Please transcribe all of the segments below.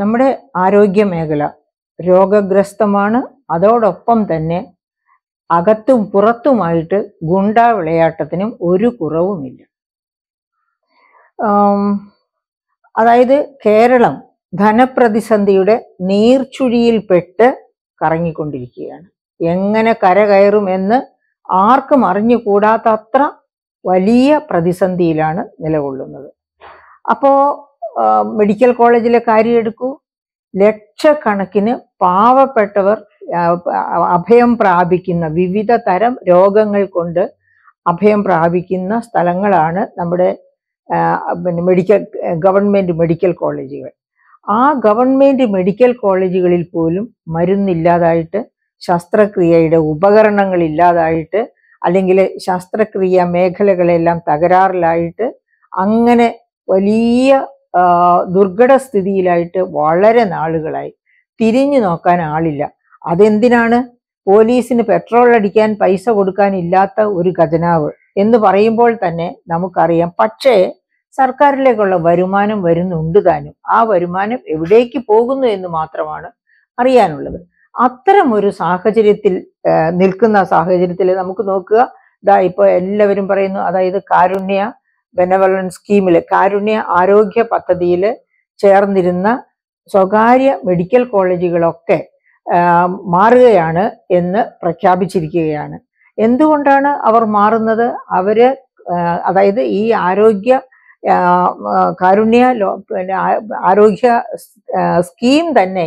നമ്മുടെ ആരോഗ്യ മേഖല രോഗഗ്രസ്തമാണ് അതോടൊപ്പം തന്നെ അകത്തും പുറത്തുമായിട്ട് ഗുണ്ട വിളയാട്ടത്തിനും ഒരു കുറവുമില്ല അതായത് കേരളം ധനപ്രതിസന്ധിയുടെ നീർച്ചുഴിയിൽപ്പെട്ട് കറങ്ങിക്കൊണ്ടിരിക്കുകയാണ് എങ്ങനെ കരകയറുമെന്ന് ആർക്കും അറിഞ്ഞുകൂടാത്തത്ര വലിയ പ്രതിസന്ധിയിലാണ് നിലകൊള്ളുന്നത് അപ്പോൾ മെഡിക്കൽ കോളേജിലെ കാര്യം എടുക്കൂ ലക്ഷക്കണക്കിന് പാവപ്പെട്ടവർ അഭയം പ്രാപിക്കുന്ന വിവിധ തരം രോഗങ്ങൾ കൊണ്ട് അഭയം പ്രാപിക്കുന്ന സ്ഥലങ്ങളാണ് നമ്മുടെ പിന്നെ മെഡിക്കൽ ഗവൺമെൻറ് മെഡിക്കൽ കോളേജുകൾ ആ ഗവൺമെൻറ് മെഡിക്കൽ കോളേജുകളിൽ പോലും മരുന്നില്ലാതായിട്ട് ശസ്ത്രക്രിയയുടെ ഉപകരണങ്ങൾ ഇല്ലാതായിട്ട് അല്ലെങ്കിൽ ശസ്ത്രക്രിയ മേഖലകളെല്ലാം തകരാറിലായിട്ട് അങ്ങനെ വലിയ ദുർഘട സ്ഥിതിയിലായിട്ട് വളരെ നാളുകളായി തിരിഞ്ഞു നോക്കാൻ ആളില്ല അതെന്തിനാണ് പോലീസിന് പെട്രോൾ അടിക്കാൻ പൈസ കൊടുക്കാനില്ലാത്ത ഒരു ഖജനാവ് എന്ന് പറയുമ്പോൾ തന്നെ നമുക്കറിയാം പക്ഷേ സർക്കാരിലേക്കുള്ള വരുമാനം വരുന്നുണ്ട് താനും ആ വരുമാനം എവിടേക്ക് പോകുന്നു എന്ന് മാത്രമാണ് അറിയാനുള്ളത് അത്തരം ഒരു സാഹചര്യത്തിൽ നിൽക്കുന്ന സാഹചര്യത്തിൽ നമുക്ക് നോക്കുക ഇതാ ഇപ്പോൾ എല്ലാവരും പറയുന്നു അതായത് കാരുണ്യ ബെനവലൻ സ്കീമിൽ കാരുണ്യ ആരോഗ്യ പദ്ധതിയിൽ ചേർന്നിരുന്ന സ്വകാര്യ മെഡിക്കൽ കോളേജുകളൊക്കെ മാറുകയാണ് എന്ന് പ്രഖ്യാപിച്ചിരിക്കുകയാണ് എന്തുകൊണ്ടാണ് അവർ മാറുന്നത് അവർ അതായത് ഈ ആരോഗ്യ കാരുണ്യ പിന്നെ ആരോഗ്യ സ്കീം തന്നെ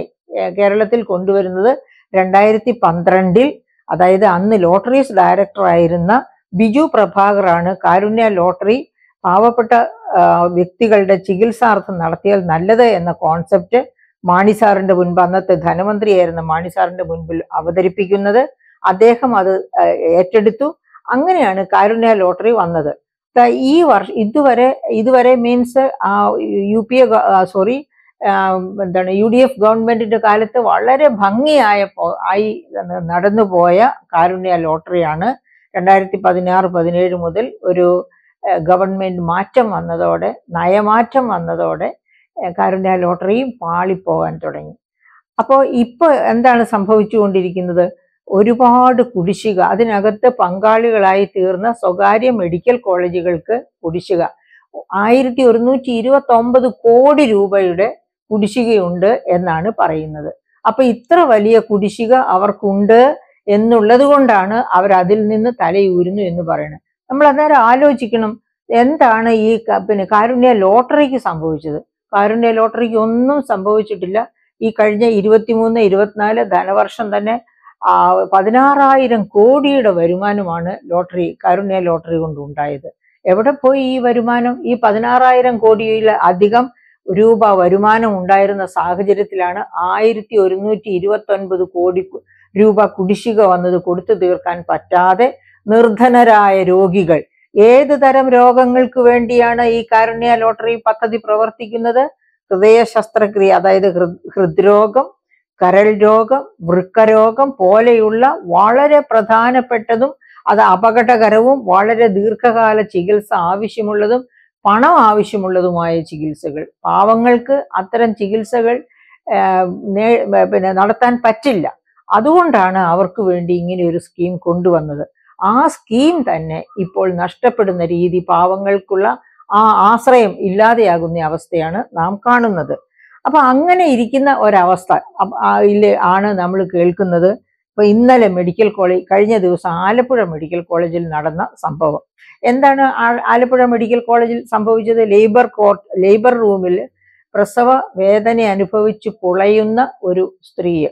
കേരളത്തിൽ കൊണ്ടുവരുന്നത് രണ്ടായിരത്തി പന്ത്രണ്ടിൽ അതായത് അന്ന് ലോട്ടറീസ് ഡയറക്ടറായിരുന്ന ബിജു പ്രഭാകറാണ് കാരുണ്യ ലോട്ടറി പാവപ്പെട്ട വ്യക്തികളുടെ ചികിത്സാർത്ഥം നടത്തിയാൽ നല്ലത് എന്ന കോൺസെപ്റ്റ് മാണി സാറിന്റെ മുൻപ് അന്നത്തെ ധനമന്ത്രിയായിരുന്ന മാണി സാറിന്റെ മുൻപിൽ അവതരിപ്പിക്കുന്നത് അദ്ദേഹം അത് ഏറ്റെടുത്തു അങ്ങനെയാണ് കാരുണ്യ ലോട്ടറി വന്നത് ഈ വർഷ ഇതുവരെ ഇതുവരെ means U P A sorry എന്താണ് യു ഡി എഫ് ഗവൺമെന്റിന്റെ കാലത്ത് വളരെ ഭംഗിയായ ആയി നടന്നുപോയ കാരുണ്യ ലോട്ടറിയാണ് രണ്ടായിരത്തി പതിനാറ് പതിനേഴ് മുതൽ ഒരു ഗവൺമെൻറ് മാറ്റം വന്നതോടെ നയമാറ്റം വന്നതോടെ കാരുണ്യ ലോട്ടറിയും പാളിപ്പോകാൻ തുടങ്ങി അപ്പോൾ ഇപ്പോൾ എന്താണ് സംഭവിച്ചുകൊണ്ടിരിക്കുന്നത് ഒരുപാട് കുടിശ്ശിക അതിനകത്ത് പങ്കാളികളായി തീർന്ന സ്വകാര്യ മെഡിക്കൽ കോളേജുകൾക്ക് കുടിശ്ശിക ആയിരത്തി ഒരുന്നൂറ്റി ഇരുപത്തൊമ്പത് കോടി രൂപയുടെ കുടിശ്ശികയുണ്ട് എന്നാണ് പറയുന്നത് അപ്പൊ ഇത്ര വലിയ കുടിശ്ശിക അവർക്കുണ്ട് എന്നുള്ളത് കൊണ്ടാണ് അവർ അതിൽ നിന്ന് തലയൂരുന്നു എന്ന് പറയുന്നത് നമ്മൾ അന്നേരം ആലോചിക്കണം എന്താണ് ഈ പിന്നെ കാരുണ്യ ലോട്ടറിക്ക് സംഭവിച്ചത് കാരുണ്യ ലോട്ടറിക്ക് ഒന്നും സംഭവിച്ചിട്ടില്ല ഈ കഴിഞ്ഞ ഇരുപത്തിമൂന്ന് ഇരുപത്തിനാല് ധനവർഷം തന്നെ പതിനാറായിരം കോടിയുടെ വരുമാനമാണ് ലോട്ടറി കാരുണ്യ ലോട്ടറി കൊണ്ടുണ്ടായത് എവിടെ പോയി ഈ വരുമാനം ഈ പതിനാറായിരം കോടിയിൽ അധികം രൂപ വരുമാനം ഉണ്ടായിരുന്ന സാഹചര്യത്തിലാണ് ആയിരത്തി ഒരുന്നൂറ്റി ഇരുപത്തി ഒൻപത് കോടി രൂപ കുടിശ്ശിക വന്നത് കൊടുത്തു തീർക്കാൻ പറ്റാതെ നിർധനരായ രോഗികൾ ഏത് തരം രോഗങ്ങൾക്ക് വേണ്ടിയാണ് ഈ കാരുണ്യ ലോട്ടറി പദ്ധതി പ്രവർത്തിക്കുന്നത് ഹൃദയ ശസ്ത്രക്രിയ അതായത് ഹൃദ്രോഗം കരൾ രോഗം വൃക്കരോഗം പോലെയുള്ള വളരെ പ്രധാനപ്പെട്ടതും അത് അപകടകരവും വളരെ ദീർഘകാല ചികിത്സ ആവശ്യമുള്ളതും പണം ആവശ്യമുള്ളതുമായ ചികിത്സകൾ പാവങ്ങൾക്ക് അത്തരം ചികിത്സകൾ പിന്നെ നടത്താൻ പറ്റില്ല അതുകൊണ്ടാണ് അവർക്ക് വേണ്ടി ഇങ്ങനെ ഒരു സ്കീം കൊണ്ടുവന്നത് ആ സ്കീം തന്നെ ഇപ്പോൾ നഷ്ടപ്പെടുന്ന രീതി പാവങ്ങൾക്കുള്ള ആ ആശ്രയം ഇല്ലാതെയാകുന്ന അവസ്ഥയാണ് നാം കാണുന്നത് അപ്പൊ അങ്ങനെ ഇരിക്കുന്ന ഒരവസ്ഥ ആണ് നമ്മൾ കേൾക്കുന്നത് ഇപ്പൊ ഇന്നലെ മെഡിക്കൽ കോളേജ് കഴിഞ്ഞ ദിവസം ആലപ്പുഴ മെഡിക്കൽ കോളേജിൽ നടന്ന സംഭവം എന്താണ് ആലപ്പുഴ മെഡിക്കൽ കോളേജിൽ സംഭവിച്ചത് ലേബർ കോർട്ട് ലേബർ റൂമിൽ പ്രസവ വേദന അനുഭവിച്ചു കുളയുന്ന ഒരു സ്ത്രീയെ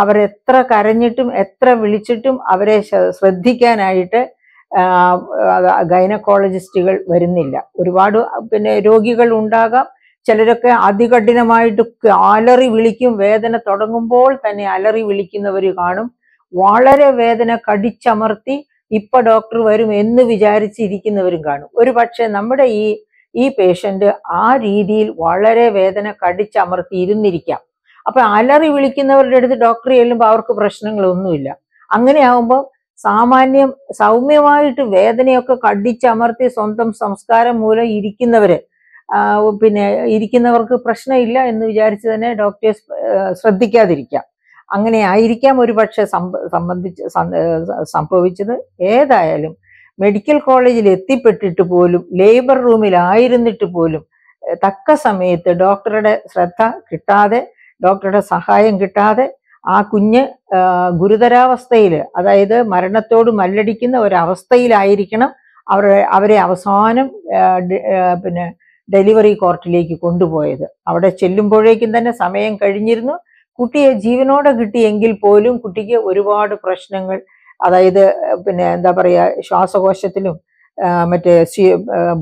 അവരെത്ര കരഞ്ഞിട്ടും എത്ര വിളിച്ചിട്ടും അവരെ ശ്രദ്ധിക്കാനായിട്ട് ഗൈനക്കോളജിസ്റ്റുകൾ വരുന്നില്ല ഒരുപാട് പിന്നെ രോഗികൾ ഉണ്ടാകാം ചിലരൊക്കെ അതികഠിനമായിട്ട് അലറി വിളിക്കും വേദന തുടങ്ങുമ്പോൾ തന്നെ അലറി വിളിക്കുന്നവർ കാണും വളരെ വേദന കടിച്ചമർത്തി ഇപ്പൊ ഡോക്ടർ വരും എന്ന് വിചാരിച്ചിരിക്കുന്നവരും കാണും ഒരു പക്ഷെ നമ്മുടെ ഈ ഈ പേഷ്യന്റ് ആ രീതിയിൽ വളരെ വേദന കടിച്ചമർത്തി ഇരുന്നിരിക്കാം അപ്പൊ അലറി വിളിക്കുന്നവരുടെ അടുത്ത് ഡോക്ടർ ചെല്ലുമ്പോൾ അവർക്ക് പ്രശ്നങ്ങളൊന്നുമില്ല അങ്ങനെയാവുമ്പോൾ സാമാന്യം സൗമ്യമായിട്ട് വേദനയൊക്കെ കടിച്ചമർത്തി സ്വന്തം സംസ്കാരം മൂലം ഇരിക്കുന്നവര് പിന്നെ ഇരിക്കുന്നവർക്ക് പ്രശ്നമില്ല എന്ന് വിചാരിച്ച് തന്നെ ഡോക്ടേഴ്സ് ശ്രദ്ധിക്കാതിരിക്കാം അങ്ങനെ ആയിരിക്കാം ഒരു പക്ഷെ സംബന്ധിച്ച് സംഭവിച്ചത് ഏതായാലും മെഡിക്കൽ കോളേജിൽ എത്തിപ്പെട്ടിട്ട് പോലും ലേബർ റൂമിൽ പോലും തക്ക സമയത്ത് ഡോക്ടറുടെ ശ്രദ്ധ കിട്ടാതെ ഡോക്ടറുടെ സഹായം കിട്ടാതെ ആ കുഞ്ഞ് ഗുരുതരാവസ്ഥയിൽ അതായത് മരണത്തോട് മല്ലടിക്കുന്ന ഒരവസ്ഥയിലായിരിക്കണം അവരെ അവരെ അവസാനം പിന്നെ ഡെലിവറി കോർട്ടിലേക്ക് കൊണ്ടുപോയത് അവിടെ ചെല്ലുമ്പോഴേക്കും തന്നെ സമയം കഴിഞ്ഞിരുന്നു കുട്ടിയെ ജീവനോടെ കിട്ടിയെങ്കിൽ പോലും കുട്ടിക്ക് ഒരുപാട് പ്രശ്നങ്ങൾ അതായത് പിന്നെ എന്താ പറയുക ശ്വാസകോശത്തിലും മറ്റേ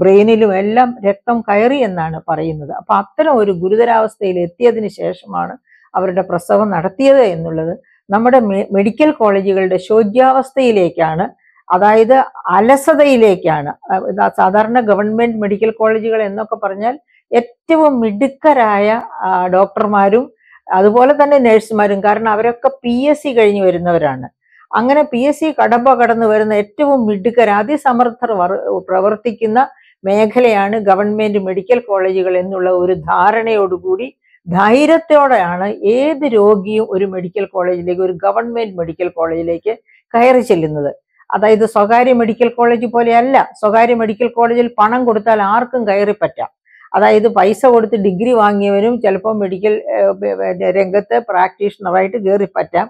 ബ്രെയിനിലും എല്ലാം രക്തം കയറി എന്നാണ് പറയുന്നത് അപ്പൊ അത്തരം ഒരു ഗുരുതരാവസ്ഥയിൽ എത്തിയതിന് ശേഷമാണ് അവരുടെ പ്രസവം നടത്തിയത് എന്നുള്ളത് നമ്മുടെ മെഡിക്കൽ കോളേജുകളുടെ ശോദ്യാവസ്ഥയിലേക്കാണ് അതായത് അലസതയിലേക്കാണ് സാധാരണ ഗവൺമെന്റ് മെഡിക്കൽ കോളേജുകൾ എന്നൊക്കെ പറഞ്ഞാൽ ഏറ്റവും മിടുക്കരായ ഡോക്ടർമാരും അതുപോലെ തന്നെ നഴ്സുമാരും കാരണം അവരൊക്കെ പി എസ് സി കഴിഞ്ഞു വരുന്നവരാണ് അങ്ങനെ പി എസ് സി കടമ്പ കടന്നു വരുന്ന ഏറ്റവും മിടുക്കര അതിസമർത്ഥർ പ്രവർത്തിക്കുന്ന മേഖലയാണ് ഗവൺമെന്റ് മെഡിക്കൽ കോളേജുകൾ എന്നുള്ള ഒരു ധാരണയോടുകൂടി ധൈര്യത്തോടെയാണ് ഏത് രോഗിയും ഒരു മെഡിക്കൽ കോളേജിലേക്ക് ഒരു ഗവൺമെന്റ് മെഡിക്കൽ കോളേജിലേക്ക് കയറി ചെല്ലുന്നത് അതായത് സ്വകാര്യ മെഡിക്കൽ കോളേജ് പോലെയല്ല സ്വകാര്യ മെഡിക്കൽ കോളേജിൽ പണം കൊടുത്താൽ ആർക്കും കയറി പറ്റാം അതായത് പൈസ കൊടുത്ത് ഡിഗ്രി വാങ്ങിയവരും ചിലപ്പോൾ മെഡിക്കൽ രംഗത്ത് പ്രാക്ടീഷണറായിട്ട് കയറി പറ്റാം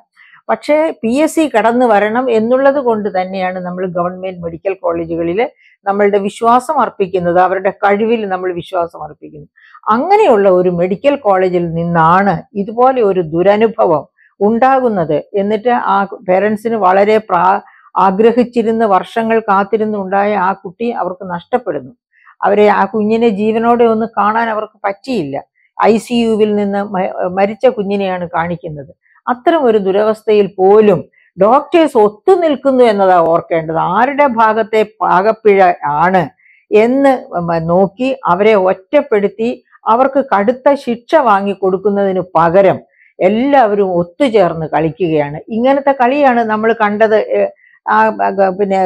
പക്ഷേ പി എസ് സി കടന്നു വരണം എന്നുള്ളത് കൊണ്ട് തന്നെയാണ് നമ്മൾ ഗവൺമെന്റ് മെഡിക്കൽ കോളേജുകളിൽ നമ്മളുടെ വിശ്വാസം അർപ്പിക്കുന്നത് അവരുടെ കഴിവിൽ നമ്മൾ വിശ്വാസം അർപ്പിക്കുന്നു അങ്ങനെയുള്ള ഒരു മെഡിക്കൽ കോളേജിൽ നിന്നാണ് ഇതുപോലെ ഒരു ദുരനുഭവം ഉണ്ടാകുന്നത് എന്നിട്ട് ആ പേരൻസിന് വളരെ ആഗ്രഹിച്ചിരുന്ന വർഷങ്ങൾ കാത്തിരുന്നുണ്ടായ ആ കുട്ടി അവർക്ക് നഷ്ടപ്പെടുന്നു അവരെ ആ കുഞ്ഞിനെ ജീവനോടെ ഒന്ന് കാണാൻ അവർക്ക് പറ്റിയില്ല ഐ സി യുവിൽ നിന്ന് മരിച്ച കുഞ്ഞിനെയാണ് കാണിക്കുന്നത് അത്തരം ഒരു ദുരവസ്ഥയിൽ പോലും ഡോക്ടേഴ്സ് നിൽക്കുന്നു എന്നതാ ഓർക്കേണ്ടത് ആരുടെ ഭാഗത്തെ പാകപ്പിഴ ആണ് എന്ന് നോക്കി അവരെ ഒറ്റപ്പെടുത്തി അവർക്ക് കടുത്ത ശിക്ഷ വാങ്ങി കൊടുക്കുന്നതിന് പകരം എല്ലാവരും ഒത്തുചേർന്ന് കളിക്കുകയാണ് ഇങ്ങനത്തെ കളിയാണ് നമ്മൾ കണ്ടത് പിന്നെ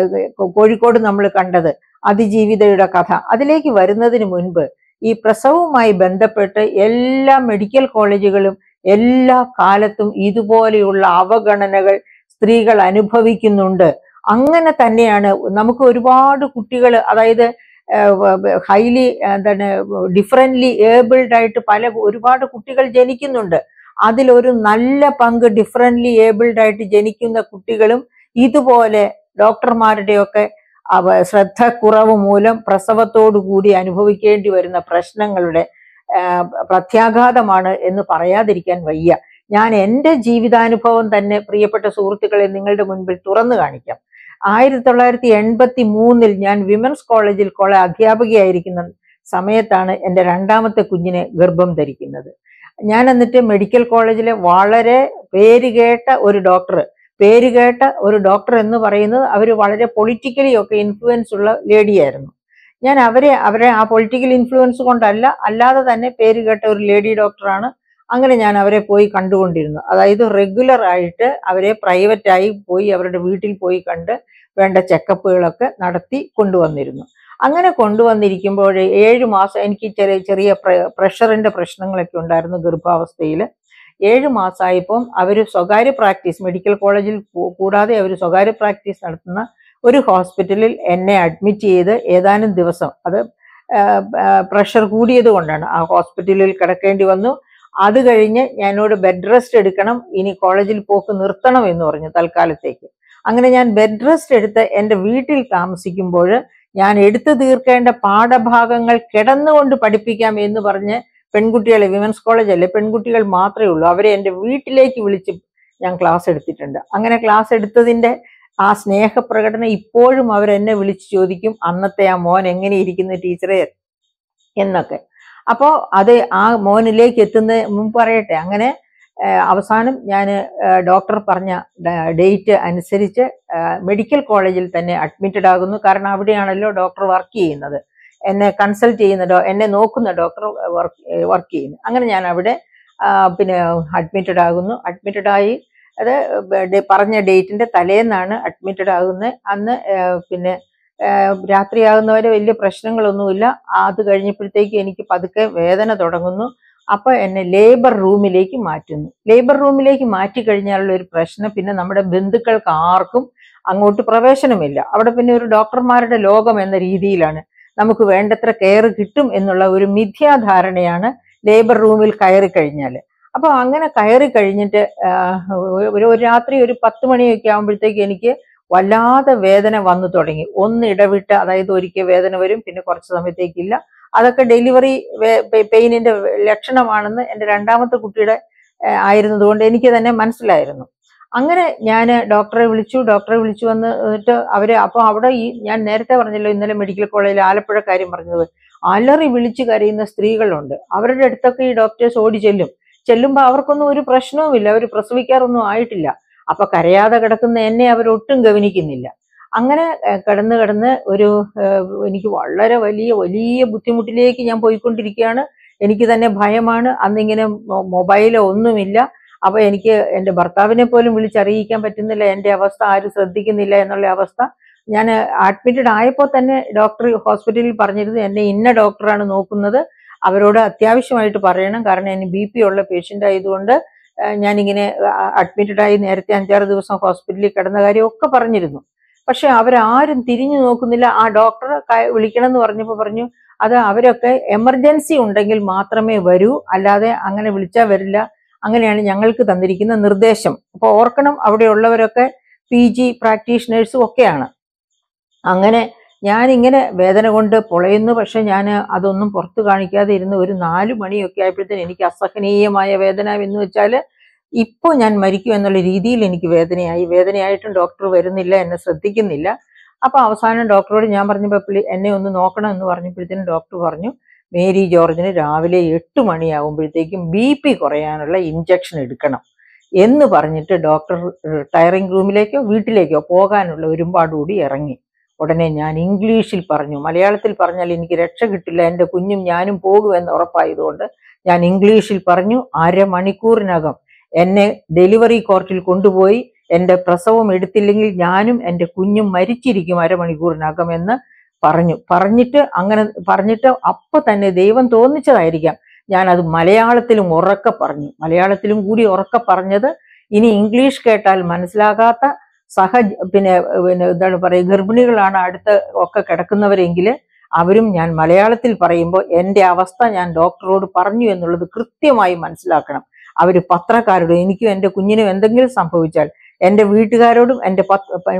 കോഴിക്കോട് നമ്മൾ കണ്ടത് അതിജീവിതയുടെ കഥ അതിലേക്ക് വരുന്നതിന് മുൻപ് ഈ പ്രസവവുമായി ബന്ധപ്പെട്ട് എല്ലാ മെഡിക്കൽ കോളേജുകളും എല്ലാ കാലത്തും ഇതുപോലെയുള്ള അവഗണനകൾ സ്ത്രീകൾ അനുഭവിക്കുന്നുണ്ട് അങ്ങനെ തന്നെയാണ് നമുക്ക് ഒരുപാട് കുട്ടികൾ അതായത് ഹൈലി എന്താണ് ഡിഫറൻ്റ്ലി ഏബിൾഡ് ആയിട്ട് പല ഒരുപാട് കുട്ടികൾ ജനിക്കുന്നുണ്ട് അതിലൊരു നല്ല പങ്ക് ഡിഫറൻ്റ്ലി ഏബിൾഡ് ആയിട്ട് ജനിക്കുന്ന കുട്ടികളും ഇതുപോലെ ഡോക്ടർമാരുടെയൊക്കെ ശ്രദ്ധക്കുറവ് മൂലം പ്രസവത്തോടു കൂടി അനുഭവിക്കേണ്ടി വരുന്ന പ്രശ്നങ്ങളുടെ പ്രത്യാഘാതമാണ് എന്ന് പറയാതിരിക്കാൻ വയ്യ ഞാൻ എൻ്റെ ജീവിതാനുഭവം തന്നെ പ്രിയപ്പെട്ട സുഹൃത്തുക്കളെ നിങ്ങളുടെ മുൻപിൽ തുറന്നു കാണിക്കാം ആയിരത്തി തൊള്ളായിരത്തി എൺപത്തി മൂന്നിൽ ഞാൻ വിമൻസ് കോളേജിൽ കോളേജ് അധ്യാപികയായിരിക്കുന്ന സമയത്താണ് എൻ്റെ രണ്ടാമത്തെ കുഞ്ഞിനെ ഗർഭം ധരിക്കുന്നത് ഞാൻ എന്നിട്ട് മെഡിക്കൽ കോളേജിലെ വളരെ പേരുകേട്ട ഒരു ഡോക്ടർ പേരുകേട്ട ഒരു ഡോക്ടർ എന്ന് പറയുന്നത് അവർ വളരെ പൊളിറ്റിക്കലി ഒക്കെ ഇൻഫ്ലുവൻസ് ഉള്ള ലേഡിയായിരുന്നു ഞാൻ അവരെ അവരെ ആ പൊളിറ്റിക്കൽ ഇൻഫ്ലുവൻസ് കൊണ്ടല്ല അല്ലാതെ തന്നെ പേര് കേട്ട ഒരു ലേഡി ഡോക്ടറാണ് അങ്ങനെ ഞാൻ അവരെ പോയി കണ്ടുകൊണ്ടിരുന്നു അതായത് റെഗുലർ ആയിട്ട് അവരെ പ്രൈവറ്റായി പോയി അവരുടെ വീട്ടിൽ പോയി കണ്ട് വേണ്ട ചെക്കപ്പുകളൊക്കെ നടത്തി കൊണ്ടുവന്നിരുന്നു അങ്ങനെ കൊണ്ടുവന്നിരിക്കുമ്പോൾ ഏഴു മാസം എനിക്ക് ചെറിയ ചെറിയ പ്രഷറിൻ്റെ പ്രശ്നങ്ങളൊക്കെ ഉണ്ടായിരുന്നു ഗർഭാവസ്ഥയിൽ ഏഴ് മാസമായപ്പം അവർ സ്വകാര്യ പ്രാക്ടീസ് മെഡിക്കൽ കോളേജിൽ കൂടാതെ അവർ സ്വകാര്യ പ്രാക്ടീസ് നടത്തുന്ന ഒരു ഹോസ്പിറ്റലിൽ എന്നെ അഡ്മിറ്റ് ചെയ്ത് ഏതാനും ദിവസം അത് പ്രഷർ കൂടിയത് കൊണ്ടാണ് ആ ഹോസ്പിറ്റലിൽ കിടക്കേണ്ടി വന്നു അത് കഴിഞ്ഞ് ഞാനോട് ബെഡ് റെസ്റ്റ് എടുക്കണം ഇനി കോളേജിൽ പോക്ക് നിർത്തണം എന്ന് പറഞ്ഞു തൽക്കാലത്തേക്ക് അങ്ങനെ ഞാൻ ബെഡ് റെസ്റ്റ് എടുത്ത് എൻ്റെ വീട്ടിൽ താമസിക്കുമ്പോൾ ഞാൻ എടുത്തു തീർക്കേണ്ട പാഠഭാഗങ്ങൾ കിടന്നുകൊണ്ട് പഠിപ്പിക്കാം എന്ന് പറഞ്ഞ് പെൺകുട്ടികളെ വിമൻസ് കോളേജ് അല്ലേ പെൺകുട്ടികൾ മാത്രമേ ഉള്ളൂ അവരെ എൻ്റെ വീട്ടിലേക്ക് വിളിച്ച് ഞാൻ ക്ലാസ് എടുത്തിട്ടുണ്ട് അങ്ങനെ ക്ലാസ് എടുത്തതിൻ്റെ ആ സ്നേഹപ്രകടനം ഇപ്പോഴും അവരെന്നെ വിളിച്ചു ചോദിക്കും അന്നത്തെ ആ മോൻ എങ്ങനെ ഇരിക്കുന്നു ടീച്ചറെ എന്നൊക്കെ അപ്പോൾ അത് ആ മോനിലേക്ക് എത്തുന്ന മുമ്പ് പറയട്ടെ അങ്ങനെ അവസാനം ഞാൻ ഡോക്ടർ പറഞ്ഞ ഡേറ്റ് അനുസരിച്ച് മെഡിക്കൽ കോളേജിൽ തന്നെ അഡ്മിറ്റഡ് ആകുന്നു കാരണം അവിടെയാണല്ലോ ഡോക്ടർ വർക്ക് ചെയ്യുന്നത് എന്നെ കൺസൾട്ട് ചെയ്യുന്ന എന്നെ നോക്കുന്ന ഡോക്ടർ വർക്ക് വർക്ക് ചെയ്യുന്നു അങ്ങനെ ഞാൻ അവിടെ പിന്നെ അഡ്മിറ്റഡ് ആകുന്നു അഡ്മിറ്റഡ് ആയി അത് പറഞ്ഞ ഡേറ്റിന്റെ തലേന്നാണ് അഡ്മിറ്റഡ് ആകുന്നത് അന്ന് പിന്നെ രാത്രിയാകുന്നവരെ വലിയ പ്രശ്നങ്ങളൊന്നുമില്ല അത് കഴിഞ്ഞപ്പോഴത്തേക്ക് എനിക്ക് പതുക്കെ വേദന തുടങ്ങുന്നു അപ്പൊ എന്നെ ലേബർ റൂമിലേക്ക് മാറ്റുന്നു ലേബർ റൂമിലേക്ക് മാറ്റി കഴിഞ്ഞാലുള്ള ഒരു പ്രശ്നം പിന്നെ നമ്മുടെ ബന്ധുക്കൾക്ക് ആർക്കും അങ്ങോട്ട് പ്രവേശനമില്ല അവിടെ പിന്നെ ഒരു ഡോക്ടർമാരുടെ ലോകം എന്ന രീതിയിലാണ് നമുക്ക് വേണ്ടത്ര കെയർ കിട്ടും എന്നുള്ള ഒരു മിഥ്യാധാരണയാണ് ലേബർ റൂമിൽ കയറി കഴിഞ്ഞാൽ അപ്പൊ അങ്ങനെ കയറി കഴിഞ്ഞിട്ട് ഒരു രാത്രി ഒരു പത്ത് മണിയൊക്കെ ആകുമ്പോഴത്തേക്ക് എനിക്ക് വല്ലാതെ വേദന വന്നു തുടങ്ങി ഒന്ന് ഇടവിട്ട് അതായത് ഒരിക്കൽ വേദന വരും പിന്നെ കുറച്ച് സമയത്തേക്കില്ല അതൊക്കെ ഡെലിവറി പെയിനിന്റെ ലക്ഷണമാണെന്ന് എൻ്റെ രണ്ടാമത്തെ കുട്ടിയുടെ ആയിരുന്നതുകൊണ്ട് എനിക്ക് തന്നെ മനസ്സിലായിരുന്നു അങ്ങനെ ഞാൻ ഡോക്ടറെ വിളിച്ചു ഡോക്ടറെ വിളിച്ചു വന്നിട്ട് അവര് അപ്പോൾ അവിടെ ഈ ഞാൻ നേരത്തെ പറഞ്ഞല്ലോ ഇന്നലെ മെഡിക്കൽ കോളേജിൽ ആലപ്പുഴ കാര്യം പറഞ്ഞത് അലറി വിളിച്ചു കരയുന്ന സ്ത്രീകളുണ്ട് അവരുടെ അടുത്തൊക്കെ ഈ ഡോക്ടേഴ്സ് ഓടി ചെല്ലും ചെല്ലുമ്പോൾ അവർക്കൊന്നും ഒരു പ്രശ്നവുമില്ല അവർ പ്രസവിക്കാറൊന്നും ആയിട്ടില്ല അപ്പൊ കരയാതെ കിടക്കുന്ന എന്നെ അവരൊട്ടും ഗവനിക്കുന്നില്ല അങ്ങനെ കിടന്ന് കിടന്ന് ഒരു എനിക്ക് വളരെ വലിയ വലിയ ബുദ്ധിമുട്ടിലേക്ക് ഞാൻ പോയിക്കൊണ്ടിരിക്കുകയാണ് എനിക്ക് തന്നെ ഭയമാണ് അന്നിങ്ങനെ മൊബൈലോ ഒന്നുമില്ല അപ്പൊ എനിക്ക് എൻ്റെ ഭർത്താവിനെ പോലും വിളിച്ചറിയിക്കാൻ പറ്റുന്നില്ല എൻ്റെ അവസ്ഥ ആരും ശ്രദ്ധിക്കുന്നില്ല എന്നുള്ള അവസ്ഥ ഞാൻ അഡ്മിറ്റഡ് ആയപ്പോൾ തന്നെ ഡോക്ടർ ഹോസ്പിറ്റലിൽ പറഞ്ഞിരുന്നു എന്നെ ഇന്ന ഡോക്ടറാണ് നോക്കുന്നത് അവരോട് അത്യാവശ്യമായിട്ട് പറയണം കാരണം ഇനി ബി പി ഉള്ള പേഷ്യൻ്റ് ആയതുകൊണ്ട് ഞാനിങ്ങനെ അഡ്മിറ്റഡായി നേരത്തെ അഞ്ചാറ് ദിവസം ഹോസ്പിറ്റലിൽ കിടന്ന കാര്യമൊക്കെ പറഞ്ഞിരുന്നു പക്ഷെ അവരാരും തിരിഞ്ഞു നോക്കുന്നില്ല ആ ഡോക്ടറെ വിളിക്കണം എന്ന് പറഞ്ഞപ്പോൾ പറഞ്ഞു അത് അവരൊക്കെ എമർജൻസി ഉണ്ടെങ്കിൽ മാത്രമേ വരൂ അല്ലാതെ അങ്ങനെ വിളിച്ചാൽ വരില്ല അങ്ങനെയാണ് ഞങ്ങൾക്ക് തന്നിരിക്കുന്ന നിർദ്ദേശം അപ്പോൾ ഓർക്കണം അവിടെയുള്ളവരൊക്കെ പി ജി പ്രാക്ടീഷണേഴ്സും ഒക്കെയാണ് അങ്ങനെ ഞാനിങ്ങനെ വേദന കൊണ്ട് പൊളയുന്നു പക്ഷെ ഞാൻ അതൊന്നും പുറത്തു കാണിക്കാതെ ഇരുന്ന് ഒരു നാല് മണിയൊക്കെ ആയപ്പോഴത്തേന് എനിക്ക് അസഹനീയമായ വേദന എന്ന് വെച്ചാൽ ഇപ്പോൾ ഞാൻ മരിക്കും എന്നുള്ള രീതിയിൽ എനിക്ക് വേദനയായി വേദനയായിട്ടും ഡോക്ടർ വരുന്നില്ല എന്നെ ശ്രദ്ധിക്കുന്നില്ല അപ്പോൾ അവസാനം ഡോക്ടറോട് ഞാൻ പറഞ്ഞപ്പോൾ എന്നെ ഒന്ന് നോക്കണം എന്ന് പറഞ്ഞപ്പോഴത്തേനും ഡോക്ടർ പറഞ്ഞു മേരി ജോർജിന് രാവിലെ എട്ട് മണിയാകുമ്പോഴത്തേക്കും ബി പി കുറയാനുള്ള ഇഞ്ചക്ഷൻ എടുക്കണം എന്ന് പറഞ്ഞിട്ട് ഡോക്ടർ ടയറിംഗ് റൂമിലേക്കോ വീട്ടിലേക്കോ പോകാനുള്ള ഒരുപാട് കൂടി ഇറങ്ങി ഉടനെ ഞാൻ ഇംഗ്ലീഷിൽ പറഞ്ഞു മലയാളത്തിൽ പറഞ്ഞാൽ എനിക്ക് രക്ഷ കിട്ടില്ല എൻ്റെ കുഞ്ഞും ഞാനും പോകുമെന്ന് ഉറപ്പായതുകൊണ്ട് ഞാൻ ഇംഗ്ലീഷിൽ പറഞ്ഞു അരമണിക്കൂറിനകം എന്നെ ഡെലിവറി കോർട്ടിൽ കൊണ്ടുപോയി എൻ്റെ പ്രസവം എടുത്തില്ലെങ്കിൽ ഞാനും എൻ്റെ കുഞ്ഞും മരിച്ചിരിക്കും അരമണിക്കൂറിനകം എന്ന് പറഞ്ഞു പറഞ്ഞിട്ട് അങ്ങനെ പറഞ്ഞിട്ട് അപ്പം തന്നെ ദൈവം തോന്നിച്ചതായിരിക്കാം ഞാൻ അത് മലയാളത്തിലും ഉറക്കെ പറഞ്ഞു മലയാളത്തിലും കൂടി ഉറക്കെ പറഞ്ഞത് ഇനി ഇംഗ്ലീഷ് കേട്ടാൽ മനസ്സിലാകാത്ത സഹ പിന്നെ പിന്നെ എന്താണ് പറയുക ഗർഭിണികളാണ് അടുത്ത് ഒക്കെ കിടക്കുന്നവരെങ്കിൽ അവരും ഞാൻ മലയാളത്തിൽ പറയുമ്പോൾ എൻ്റെ അവസ്ഥ ഞാൻ ഡോക്ടറോട് പറഞ്ഞു എന്നുള്ളത് കൃത്യമായി മനസ്സിലാക്കണം അവർ പത്രക്കാരോട് എനിക്കും എൻ്റെ കുഞ്ഞിനും എന്തെങ്കിലും സംഭവിച്ചാൽ എൻ്റെ വീട്ടുകാരോടും എൻ്റെ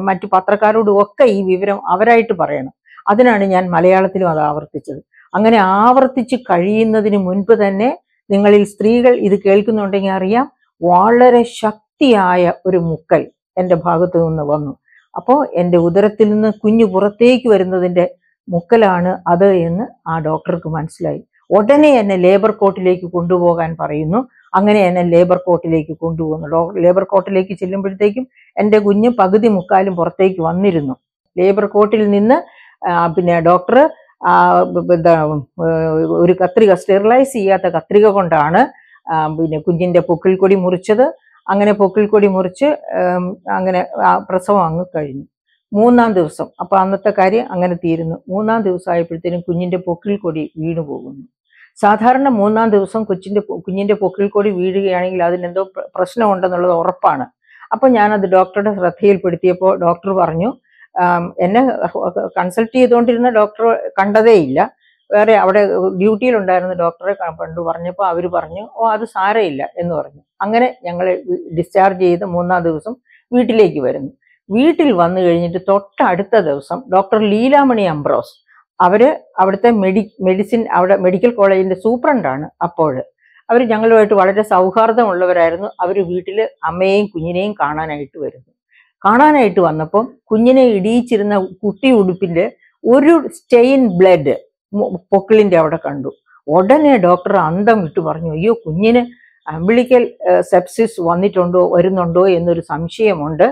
മറ്റു പത്രക്കാരോടും ഒക്കെ ഈ വിവരം അവരായിട്ട് പറയണം അതിനാണ് ഞാൻ മലയാളത്തിലും അത് ആവർത്തിച്ചത് അങ്ങനെ ആവർത്തിച്ച് കഴിയുന്നതിന് മുൻപ് തന്നെ നിങ്ങളിൽ സ്ത്രീകൾ ഇത് കേൾക്കുന്നുണ്ടെങ്കിൽ അറിയാം വളരെ ശക്തിയായ ഒരു മുക്കൽ എൻ്റെ ഭാഗത്തു നിന്ന് വന്നു അപ്പോൾ എൻ്റെ ഉദരത്തിൽ നിന്ന് കുഞ്ഞു പുറത്തേക്ക് വരുന്നതിൻ്റെ മുക്കലാണ് അത് എന്ന് ആ ഡോക്ടർക്ക് മനസ്സിലായി ഉടനെ എന്നെ ലേബർ കോട്ടിലേക്ക് കൊണ്ടുപോകാൻ പറയുന്നു അങ്ങനെ എന്നെ ലേബർ കോട്ടിലേക്ക് കൊണ്ടുപോകുന്നു ഡോക്ടർ ലേബർ കോട്ടിലേക്ക് ചെല്ലുമ്പോഴത്തേക്കും എൻ്റെ കുഞ്ഞ് പകുതി മുക്കാലും പുറത്തേക്ക് വന്നിരുന്നു ലേബർ കോട്ടിൽ നിന്ന് പിന്നെ ഡോക്ടർ എന്താ ഒരു കത്രിക സ്റ്റെറിലൈസ് ചെയ്യാത്ത കത്രിക കൊണ്ടാണ് പിന്നെ കുഞ്ഞിൻ്റെ പൊക്കിൽ കൊടി മുറിച്ചത് അങ്ങനെ പൊക്കിൾക്കൊടി മുറിച്ച് അങ്ങനെ പ്രസവം അങ്ങ് കഴിഞ്ഞു മൂന്നാം ദിവസം അപ്പോൾ അന്നത്തെ കാര്യം അങ്ങനെ തീരുന്നു മൂന്നാം ദിവസം ആയപ്പോഴത്തേനും കുഞ്ഞിൻ്റെ പൊക്കിൾക്കൊടി വീണു പോകുന്നു സാധാരണ മൂന്നാം ദിവസം കൊച്ചിൻ്റെ കുഞ്ഞിൻ്റെ പൊക്കിൾക്കൊടി വീഴുകയാണെങ്കിൽ അതിനെന്തോ പ്രശ്നമുണ്ടെന്നുള്ളത് ഉറപ്പാണ് അപ്പോൾ ഞാനത് ഡോക്ടറുടെ ശ്രദ്ധയിൽപ്പെടുത്തിയപ്പോൾ ഡോക്ടർ പറഞ്ഞു എന്നെ കൺസൾട്ട് ചെയ്തുകൊണ്ടിരുന്ന ഡോക്ടർ കണ്ടതേയില്ല വേറെ അവിടെ ഡ്യൂട്ടിയിലുണ്ടായിരുന്ന ഡോക്ടറെ കണ്ടു പറഞ്ഞപ്പോൾ അവർ പറഞ്ഞു ഓ അത് സാരമില്ല എന്ന് പറഞ്ഞു അങ്ങനെ ഞങ്ങൾ ഡിസ്ചാർജ് ചെയ്ത് മൂന്നാം ദിവസം വീട്ടിലേക്ക് വരുന്നു വീട്ടിൽ വന്നു കഴിഞ്ഞിട്ട് തൊട്ടടുത്ത ദിവസം ഡോക്ടർ ലീലാമണി അംബ്രോസ് അവര് അവിടുത്തെ മെഡി മെഡിസിൻ അവിടെ മെഡിക്കൽ കോളേജിന്റെ സൂപ്രണ്ടാണ് അപ്പോൾ അവർ ഞങ്ങളുമായിട്ട് വളരെ സൗഹാർദ്ദമുള്ളവരായിരുന്നു അവർ വീട്ടിൽ അമ്മയെയും കുഞ്ഞിനെയും കാണാനായിട്ട് വരുന്നു കാണാനായിട്ട് വന്നപ്പോൾ കുഞ്ഞിനെ ഇടിയിച്ചിരുന്ന കുട്ടി ഉടുപ്പിൻ്റെ ഒരു സ്റ്റെയിൻ ബ്ലഡ് പൊക്കിളിൻ്റെ അവിടെ കണ്ടു ഉടനെ ഡോക്ടർ അന്തം വിട്ട് പറഞ്ഞു അയ്യോ കുഞ്ഞിന് അമ്പിളിക്കൽ സെപ്സിസ് വന്നിട്ടുണ്ടോ വരുന്നുണ്ടോ എന്നൊരു സംശയമുണ്ട്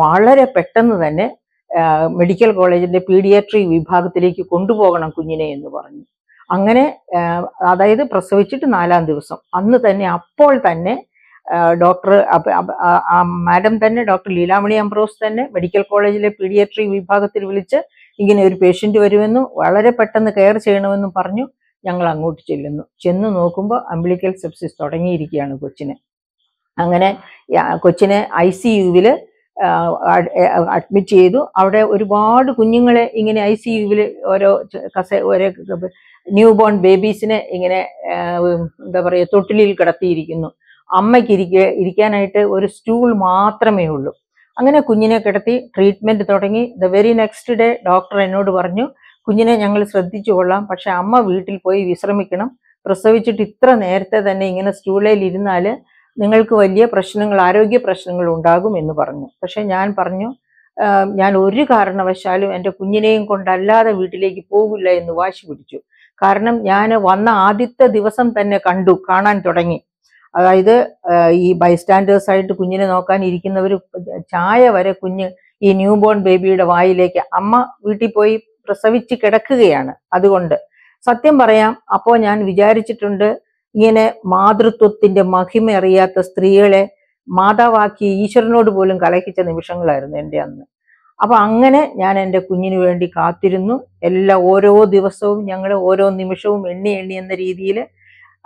വളരെ പെട്ടെന്ന് തന്നെ മെഡിക്കൽ കോളേജിന്റെ പീഡിയാട്രി വിഭാഗത്തിലേക്ക് കൊണ്ടുപോകണം കുഞ്ഞിനെ എന്ന് പറഞ്ഞു അങ്ങനെ അതായത് പ്രസവിച്ചിട്ട് നാലാം ദിവസം അന്ന് തന്നെ അപ്പോൾ തന്നെ ഡോക്ടർ മാഡം തന്നെ ഡോക്ടർ ലീലാമണി അംബ്രോസ് തന്നെ മെഡിക്കൽ കോളേജിലെ പീഡിയാട്രി വിഭാഗത്തിൽ വിളിച്ച് ഇങ്ങനെ ഒരു പേഷ്യൻറ്റ് വരുമെന്നും വളരെ പെട്ടെന്ന് കെയർ ചെയ്യണമെന്നും പറഞ്ഞു ഞങ്ങൾ അങ്ങോട്ട് ചെല്ലുന്നു ചെന്ന് നോക്കുമ്പോൾ അംബ്ലിക്കൽ സെപ്സിസ് തുടങ്ങിയിരിക്കുകയാണ് കൊച്ചിന് അങ്ങനെ കൊച്ചിനെ ഐ സി യുവിൽ അഡ്മിറ്റ് ചെയ്തു അവിടെ ഒരുപാട് കുഞ്ഞുങ്ങളെ ഇങ്ങനെ ഐ സി യുവിൽ ഓരോ കസ ഓരോ ന്യൂ ബോൺ ബേബീസിനെ ഇങ്ങനെ എന്താ പറയുക തൊട്ടിലിൽ കിടത്തിയിരിക്കുന്നു അമ്മയ്ക്ക് ഇരിക്കുക ഇരിക്കാനായിട്ട് ഒരു സ്റ്റൂൾ മാത്രമേ ഉള്ളൂ അങ്ങനെ കുഞ്ഞിനെ കിടത്തി ട്രീറ്റ്മെന്റ് തുടങ്ങി the very next day doctor എന്നോട് പറഞ്ഞു കുഞ്ഞിനെ ഞങ്ങൾ ശ്രദ്ധിച്ചു കൊള്ളാം പക്ഷെ അമ്മ വീട്ടിൽ പോയി വിശ്രമിക്കണം പ്രസവിച്ചിട്ട് ഇത്ര നേരത്തെ തന്നെ ഇങ്ങനെ സ്റ്റൂളയിൽ ഇരുന്നാൽ നിങ്ങൾക്ക് വലിയ പ്രശ്നങ്ങൾ ആരോഗ്യ പ്രശ്നങ്ങൾ ഉണ്ടാകും എന്ന് പറഞ്ഞു പക്ഷെ ഞാൻ പറഞ്ഞു ഞാൻ ഒരു കാരണവശാലും എൻ്റെ കുഞ്ഞിനെയും കൊണ്ടല്ലാതെ വീട്ടിലേക്ക് പോകില്ല എന്ന് വാശി പിടിച്ചു കാരണം ഞാൻ വന്ന ആദ്യത്തെ ദിവസം തന്നെ കണ്ടു കാണാൻ തുടങ്ങി അതായത് ഈ ബൈസ്റ്റാൻഡേഴ്സ് ആയിട്ട് കുഞ്ഞിനെ നോക്കാൻ ഇരിക്കുന്നവർ ചായ വരെ കുഞ്ഞ് ഈ ന്യൂ ബോൺ ബേബിയുടെ വായിലേക്ക് അമ്മ വീട്ടിൽ പോയി പ്രസവിച്ച് കിടക്കുകയാണ് അതുകൊണ്ട് സത്യം പറയാം അപ്പോൾ ഞാൻ വിചാരിച്ചിട്ടുണ്ട് ഇങ്ങനെ മാതൃത്വത്തിന്റെ മഹിമ അറിയാത്ത സ്ത്രീകളെ മാതാവാക്കി ഈശ്വരനോട് പോലും കലഹിച്ച നിമിഷങ്ങളായിരുന്നു എൻ്റെ അന്ന് അപ്പൊ അങ്ങനെ ഞാൻ എൻ്റെ കുഞ്ഞിന് വേണ്ടി കാത്തിരുന്നു എല്ലാ ഓരോ ദിവസവും ഞങ്ങൾ ഓരോ നിമിഷവും എണ്ണി എണ്ണി എന്ന രീതിയിൽ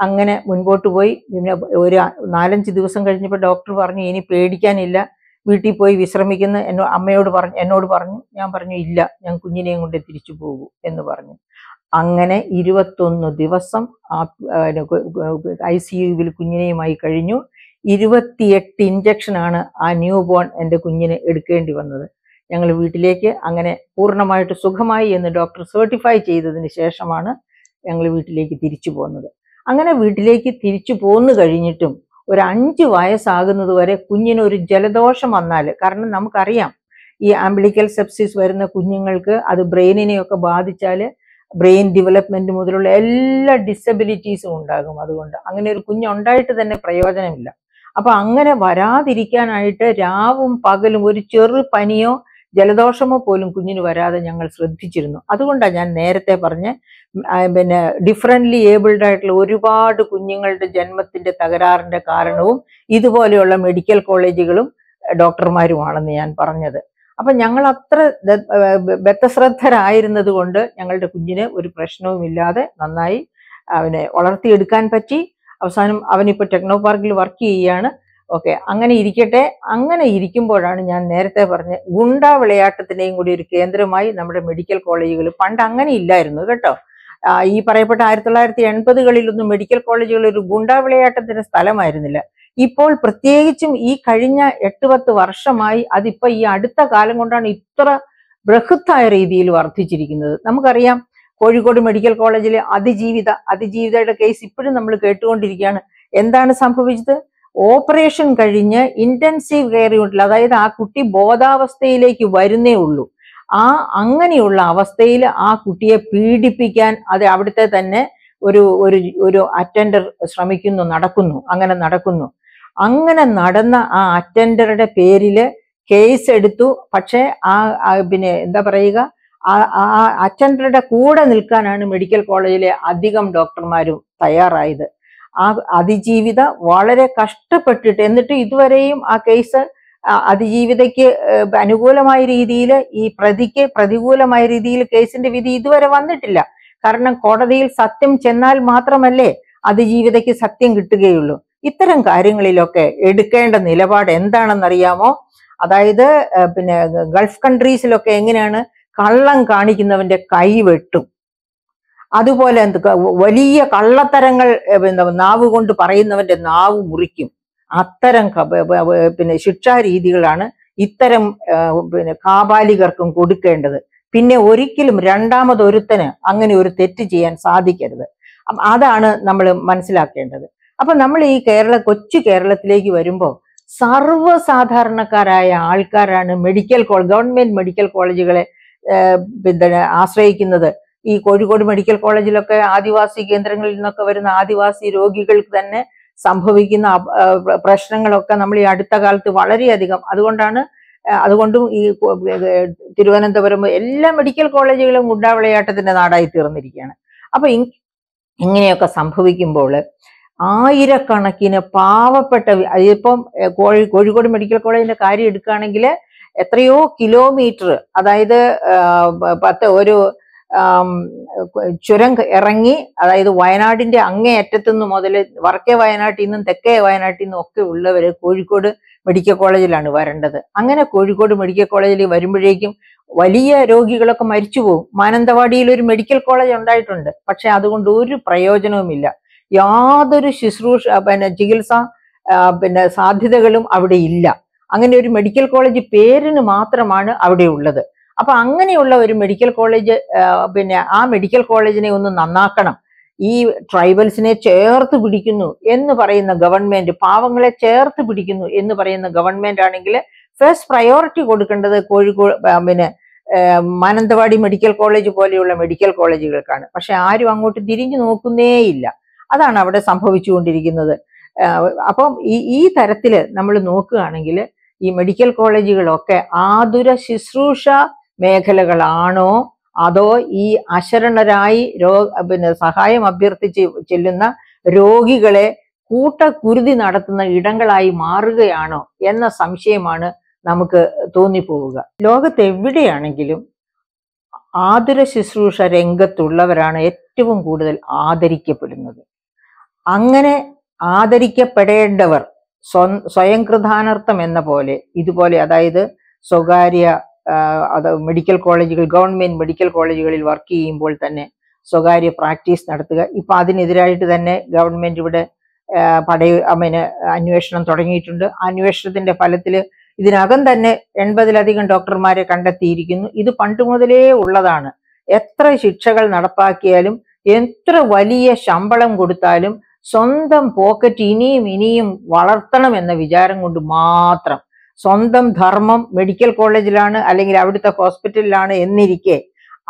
അങ്ങനെ മുൻപോട്ട് പോയി പിന്നെ ഒരു നാലഞ്ച് ദിവസം കഴിഞ്ഞപ്പോൾ ഡോക്ടർ പറഞ്ഞു ഇനി പേടിക്കാനില്ല വീട്ടിൽ പോയി വിശ്രമിക്കുന്ന എന്നോ അമ്മയോട് പറഞ്ഞു എന്നോട് പറഞ്ഞു ഞാൻ പറഞ്ഞു ഇല്ല ഞാൻ കുഞ്ഞിനെയും കൊണ്ട് തിരിച്ചു പോകൂ എന്ന് പറഞ്ഞു അങ്ങനെ ഇരുപത്തൊന്ന് ദിവസം ആ ഐ സി യുവിൽ കുഞ്ഞിനെയുമായി കഴിഞ്ഞു ഇരുപത്തിയെട്ട് ഇഞ്ചക്ഷനാണ് ആ ന്യൂ ബോൺ എൻ്റെ കുഞ്ഞിന് എടുക്കേണ്ടി വന്നത് ഞങ്ങൾ വീട്ടിലേക്ക് അങ്ങനെ പൂർണ്ണമായിട്ട് സുഖമായി എന്ന് ഡോക്ടർ സർട്ടിഫൈ ചെയ്തതിന് ശേഷമാണ് ഞങ്ങൾ വീട്ടിലേക്ക് തിരിച്ചു പോകുന്നത് അങ്ങനെ വീട്ടിലേക്ക് തിരിച്ചു പോന്നു കഴിഞ്ഞിട്ടും ഒരു അഞ്ച് വയസ്സാകുന്നത് വരെ കുഞ്ഞിന് ഒരു ജലദോഷം വന്നാൽ കാരണം നമുക്കറിയാം ഈ ആംബ്ലിക്കൽ സെപ്സിസ് വരുന്ന കുഞ്ഞുങ്ങൾക്ക് അത് ബ്രെയിനിനെയൊക്കെ ബാധിച്ചാൽ ബ്രെയിൻ ഡെവലപ്മെന്റ് മുതലുള്ള എല്ലാ ഡിസബിലിറ്റീസും ഉണ്ടാകും അതുകൊണ്ട് അങ്ങനെ ഒരു കുഞ്ഞുണ്ടായിട്ട് തന്നെ പ്രയോജനമില്ല അപ്പൊ അങ്ങനെ വരാതിരിക്കാനായിട്ട് രാവും പകലും ഒരു ചെറു പനിയോ ജലദോഷമോ പോലും കുഞ്ഞിന് വരാതെ ഞങ്ങൾ ശ്രദ്ധിച്ചിരുന്നു അതുകൊണ്ടാണ് ഞാൻ നേരത്തെ പറഞ്ഞ് പിന്നെ ഡിഫറൻ്റ്ലി ഏബിൾഡ് ആയിട്ടുള്ള ഒരുപാട് കുഞ്ഞുങ്ങളുടെ ജന്മത്തിന്റെ തകരാറിൻ്റെ കാരണവും ഇതുപോലെയുള്ള മെഡിക്കൽ കോളേജുകളും ഡോക്ടർമാരുമാണെന്ന് ഞാൻ പറഞ്ഞത് അപ്പം ഞങ്ങൾ അത്ര ബദ്ധശ്രദ്ധരായിരുന്നത് കൊണ്ട് ഞങ്ങളുടെ കുഞ്ഞിന് ഒരു പ്രശ്നവുമില്ലാതെ നന്നായി അവനെ വളർത്തിയെടുക്കാൻ പറ്റി അവസാനം അവനിപ്പോൾ ടെക്നോ പാർക്കിൽ വർക്ക് ചെയ്യുകയാണ് ഓക്കെ അങ്ങനെ ഇരിക്കട്ടെ അങ്ങനെ ഇരിക്കുമ്പോഴാണ് ഞാൻ നേരത്തെ പറഞ്ഞ ഗുണ്ടാ വിളയാട്ടത്തിൻ്റെയും കൂടി ഒരു കേന്ദ്രമായി നമ്മുടെ മെഡിക്കൽ കോളേജുകൾ പണ്ട് അങ്ങനെ ഇല്ലായിരുന്നു കേട്ടോ ഈ പറയപ്പെട്ട ആയിരത്തി തൊള്ളായിരത്തി എൺപതുകളിലൊന്നും മെഡിക്കൽ കോളേജുകൾ ഒരു ഗുണ്ടാ വിളയാട്ടത്തിന്റെ സ്ഥലമായിരുന്നില്ല ഇപ്പോൾ പ്രത്യേകിച്ചും ഈ കഴിഞ്ഞ എട്ട് പത്ത് വർഷമായി അതിപ്പോ ഈ അടുത്ത കാലം കൊണ്ടാണ് ഇത്ര ബൃഹത്തായ രീതിയിൽ വർദ്ധിച്ചിരിക്കുന്നത് നമുക്കറിയാം കോഴിക്കോട് മെഡിക്കൽ കോളേജിലെ അതിജീവിത അതിജീവിതയുടെ കേസ് ഇപ്പോഴും നമ്മൾ കേട്ടുകൊണ്ടിരിക്കുകയാണ് എന്താണ് സംഭവിച്ചത് ഓപ്പറേഷൻ കഴിഞ്ഞ് ഇന്റൻസീവ് കെയർ യൂണിറ്റിൽ അതായത് ആ കുട്ടി ബോധാവസ്ഥയിലേക്ക് വരുന്നേ ഉള്ളൂ ആ അങ്ങനെയുള്ള അവസ്ഥയിൽ ആ കുട്ടിയെ പീഡിപ്പിക്കാൻ അത് അവിടുത്തെ തന്നെ ഒരു ഒരു ഒരു അറ്റൻഡർ ശ്രമിക്കുന്നു നടക്കുന്നു അങ്ങനെ നടക്കുന്നു അങ്ങനെ നടന്ന ആ അറ്റൻഡറുടെ പേരിൽ കേസ് എടുത്തു പക്ഷേ ആ പിന്നെ എന്താ പറയുക ആ അറ്റൻഡറുടെ കൂടെ നിൽക്കാനാണ് മെഡിക്കൽ കോളേജിലെ അധികം ഡോക്ടർമാരും തയ്യാറായത് ആ അതിജീവിത വളരെ കഷ്ടപ്പെട്ടിട്ട് എന്നിട്ട് ഇതുവരെയും ആ കേസ് അതിജീവിതയ്ക്ക് അനുകൂലമായ രീതിയിൽ ഈ പ്രതിക്ക് പ്രതികൂലമായ രീതിയിൽ കേസിന്റെ വിധി ഇതുവരെ വന്നിട്ടില്ല കാരണം കോടതിയിൽ സത്യം ചെന്നാൽ മാത്രമല്ലേ അതിജീവിതയ്ക്ക് സത്യം കിട്ടുകയുള്ളൂ ഇത്തരം കാര്യങ്ങളിലൊക്കെ എടുക്കേണ്ട നിലപാട് എന്താണെന്നറിയാമോ അതായത് പിന്നെ ഗൾഫ് കൺട്രീസിലൊക്കെ എങ്ങനെയാണ് കള്ളം കാണിക്കുന്നവന്റെ കൈ വെട്ടും അതുപോലെ വലിയ കള്ളത്തരങ്ങൾ നാവ് കൊണ്ട് പറയുന്നവന്റെ നാവ് മുറിക്കും അത്തരം പിന്നെ ശിക്ഷാരീതികളാണ് ഇത്തരം പിന്നെ കാപാലികർക്കും കൊടുക്കേണ്ടത് പിന്നെ ഒരിക്കലും രണ്ടാമതൊരുത്തന് അങ്ങനെ ഒരു തെറ്റ് ചെയ്യാൻ സാധിക്കരുത് അതാണ് നമ്മൾ മനസ്സിലാക്കേണ്ടത് അപ്പൊ നമ്മൾ ഈ കേരള കൊച്ചു കേരളത്തിലേക്ക് വരുമ്പോൾ സർവ്വസാധാരണക്കാരായ ആൾക്കാരാണ് മെഡിക്കൽ കോളേജ് ഗവൺമെന്റ് മെഡിക്കൽ കോളേജുകളെ പിന്നെ ആശ്രയിക്കുന്നത് ഈ കോഴിക്കോട് മെഡിക്കൽ കോളേജിലൊക്കെ ആദിവാസി കേന്ദ്രങ്ങളിൽ നിന്നൊക്കെ വരുന്ന ആദിവാസി രോഗികൾക്ക് തന്നെ സംഭവിക്കുന്ന പ്രശ്നങ്ങളൊക്കെ നമ്മൾ ഈ അടുത്ത കാലത്ത് വളരെയധികം അതുകൊണ്ടാണ് അതുകൊണ്ടും ഈ തിരുവനന്തപുരം എല്ലാ മെഡിക്കൽ കോളേജുകളും ഗുണ്ടാവിളയാട്ടത്തിന്റെ നാടായി തീർന്നിരിക്കുകയാണ് അപ്പൊ ഇങ്ങനെയൊക്കെ സംഭവിക്കുമ്പോൾ ആയിരക്കണക്കിന് പാവപ്പെട്ട ഇപ്പം കോഴി കോഴിക്കോട് മെഡിക്കൽ കോളേജിന്റെ കാര്യം എടുക്കുകയാണെങ്കിൽ എത്രയോ കിലോമീറ്റർ അതായത് പത്ത് ഒരു ചുരം ഇറങ്ങി അതായത് വയനാടിന്റെ അങ്ങേയറ്റത്തു നിന്ന് മുതൽ വടക്കേ വയനാട്ടിൽ നിന്നും തെക്കേ വയനാട്ടിൽ നിന്നും ഒക്കെ ഉള്ളവർ കോഴിക്കോട് മെഡിക്കൽ കോളേജിലാണ് വരേണ്ടത് അങ്ങനെ കോഴിക്കോട് മെഡിക്കൽ കോളേജിൽ വരുമ്പോഴേക്കും വലിയ രോഗികളൊക്കെ മരിച്ചു പോകും മാനന്തവാടിയിൽ ഒരു മെഡിക്കൽ കോളേജ് ഉണ്ടായിട്ടുണ്ട് പക്ഷെ അതുകൊണ്ട് ഒരു പ്രയോജനവുമില്ല യാതൊരു ശുശ്രൂഷ പിന്നെ ചികിത്സ പിന്നെ സാധ്യതകളും അവിടെ ഇല്ല അങ്ങനെ ഒരു മെഡിക്കൽ കോളേജ് പേരിന് മാത്രമാണ് അവിടെ ഉള്ളത് അപ്പൊ അങ്ങനെയുള്ള ഒരു മെഡിക്കൽ കോളേജ് പിന്നെ ആ മെഡിക്കൽ കോളേജിനെ ഒന്ന് നന്നാക്കണം ഈ ട്രൈബൽസിനെ ചേർത്ത് പിടിക്കുന്നു എന്ന് പറയുന്ന ഗവൺമെന്റ് പാവങ്ങളെ ചേർത്ത് പിടിക്കുന്നു എന്ന് പറയുന്ന ഗവൺമെന്റ് ആണെങ്കിൽ ഫസ്റ്റ് പ്രയോറിറ്റി കൊടുക്കേണ്ടത് കോഴിക്കോട് പിന്നെ മാനന്തവാടി മെഡിക്കൽ കോളേജ് പോലെയുള്ള മെഡിക്കൽ കോളേജുകൾക്കാണ് പക്ഷെ ആരും അങ്ങോട്ട് തിരിഞ്ഞു നോക്കുന്നേയില്ല അതാണ് അവിടെ സംഭവിച്ചുകൊണ്ടിരിക്കുന്നത് അപ്പം ഈ ഈ തരത്തിൽ നമ്മൾ നോക്കുകയാണെങ്കിൽ ഈ മെഡിക്കൽ കോളേജുകളൊക്കെ ആതുര ശുശ്രൂഷ മേഖലകളാണോ അതോ ഈ അശരണരായി രോ പിന്നെ സഹായം അഭ്യർത്ഥിച്ച് ചെല്ലുന്ന രോഗികളെ കൂട്ടക്കുരുതി നടത്തുന്ന ഇടങ്ങളായി മാറുകയാണോ എന്ന സംശയമാണ് നമുക്ക് തോന്നിപ്പോവുക ലോകത്ത് എവിടെയാണെങ്കിലും ആതുര ശുശ്രൂഷ രംഗത്തുള്ളവരാണ് ഏറ്റവും കൂടുതൽ ആദരിക്കപ്പെടുന്നത് അങ്ങനെ ആദരിക്കപ്പെടേണ്ടവർ സ്വ സ്വയംകൃതാനർത്ഥം എന്ന പോലെ ഇതുപോലെ അതായത് സ്വകാര്യ അത് മെഡിക്കൽ കോളേജുകൾ ഗവൺമെന്റ് മെഡിക്കൽ കോളേജുകളിൽ വർക്ക് ചെയ്യുമ്പോൾ തന്നെ സ്വകാര്യ പ്രാക്ടീസ് നടത്തുക ഇപ്പം അതിനെതിരായിട്ട് തന്നെ ഗവൺമെന്റ് ഇവിടെ പടയ അമ്മേന് അന്വേഷണം തുടങ്ങിയിട്ടുണ്ട് അന്വേഷണത്തിന്റെ ഫലത്തിൽ ഇതിനകം തന്നെ എൺപതിലധികം ഡോക്ടർമാരെ കണ്ടെത്തിയിരിക്കുന്നു ഇത് പണ്ട് മുതലേ ഉള്ളതാണ് എത്ര ശിക്ഷകൾ നടപ്പാക്കിയാലും എത്ര വലിയ ശമ്പളം കൊടുത്താലും സ്വന്തം പോക്കറ്റ് ഇനിയും ഇനിയും വളർത്തണം എന്ന വിചാരം കൊണ്ട് മാത്രം സ്വന്തം ധർമ്മം മെഡിക്കൽ കോളേജിലാണ് അല്ലെങ്കിൽ അവിടുത്തെ ഹോസ്പിറ്റലിലാണ് എന്നിരിക്കെ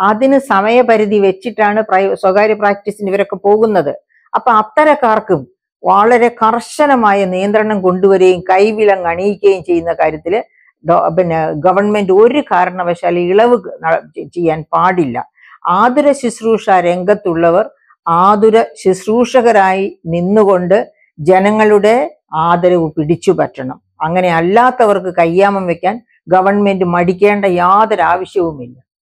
അതിന് സമയപരിധി വെച്ചിട്ടാണ് സ്വകാര്യ പ്രാക്ടീസിന് ഇവരൊക്കെ പോകുന്നത് അപ്പൊ അത്തരക്കാർക്കും വളരെ കർശനമായ നിയന്ത്രണം കൊണ്ടുവരികയും കൈവിലങ് അണിയിക്കുകയും ചെയ്യുന്ന കാര്യത്തിൽ പിന്നെ ഗവൺമെന്റ് ഒരു കാരണവശാല ഇളവ് ചെയ്യാൻ പാടില്ല ആതുര ശുശ്രൂഷ രംഗത്തുള്ളവർ ആതുര ശുശ്രൂഷകരായി നിന്നുകൊണ്ട് ജനങ്ങളുടെ ആദരവ് പിടിച്ചു പറ്റണം അങ്ങനെ അല്ലാത്തവർക്ക് കയ്യാമം വെക്കാൻ ഗവൺമെന്റ് മടിക്കേണ്ട യാതൊരു ആവശ്യവുമില്ല